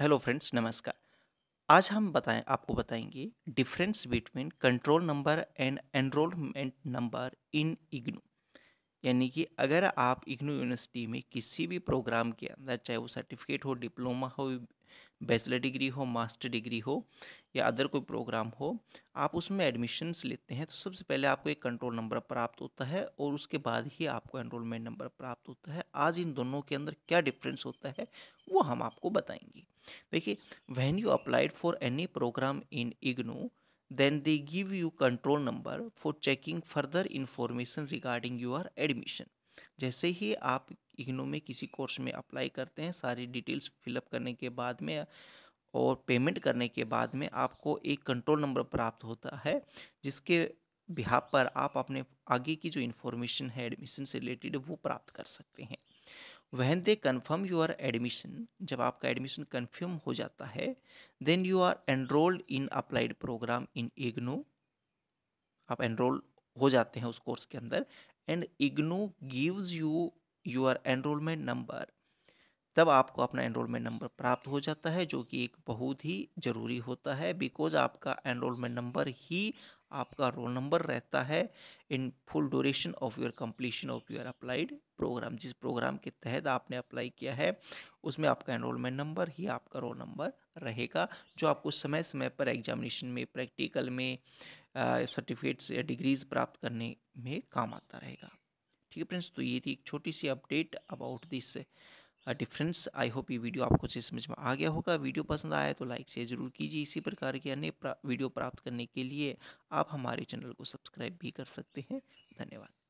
hello friends नमस्कार आज हम बताएं आपको बताएंगे difference between control number and enrolment number in IGNOU यानी कि अगर आप इग्नू यूनिवर्सिटी में किसी भी प्रोग्राम के अंदर चाहे वो सर्टिफिकेट हो डिप्लोमा हो बैचलर डिग्री हो मास्टर डिग्री हो या अदर कोई प्रोग्राम हो आप उसमें एडमिशन्स लेते हैं तो सबसे पहले आपको एक कंट्रोल नंबर प्राप्त होता है और उसके बाद ही आपको एनरोलमेंट नंबर प्राप्त होता है आज इन दोनों के अंदर क्या डिफरेंस होता है वो हम आपको बताएंगे देखिए when you applied for any programme in IGNOU then they give you control number for checking further information regarding your admission जैसे ही आप इग्नो में किसी कोर्स में अप्लाई करते हैं सारी डिटेल्स फिलअप करने के बाद में और पेमेंट करने के बाद में आपको एक कंट्रोल नंबर प्राप्त होता है जिसके बिहाब पर आप अपने आगे की जो इन्फॉर्मेशन है एडमिशन से रिलेटेड वो प्राप्त कर सकते हैं वहन दे कन्फर्म योर एडमिशन जब आपका एडमिशन कन्फर्म हो जाता है then you are enrolled in applied programme in IGNOU आप एनरोल हो जाते हैं उस कोर्स के अंदर and IGNOU gives you your enrolment number तब आपको अपना एनरोलमेंट नंबर प्राप्त हो जाता है जो कि एक बहुत ही ज़रूरी होता है बिकॉज आपका एनरोलमेंट नंबर ही आपका रोल नंबर रहता है in full duration of your completion of your applied programme जिस प्रोग्राम के तहत आपने अप्लाई किया है उसमें आपका एनरोलमेंट नंबर ही आपका रोल नंबर रहेगा जो आपको समय समय पर एग्जामिनेशन में प्रैक्टिकल में सर्टिफिकेट्स या डिग्रीज़ प्राप्त करने में काम आता रहेगा ठीक है फ्रेंड्स तो ये थी एक छोटी सी update about this difference I hope ये वीडियो आपको अच्छे समझ में आ गया होगा वीडियो पसंद आया तो लाइक शेयर जरूर कीजिए इसी प्रकार के अन्य वीडियो प्राप्त करने के लिए आप हमारे चैनल को सब्सक्राइब भी कर सकते हैं धन्यवाद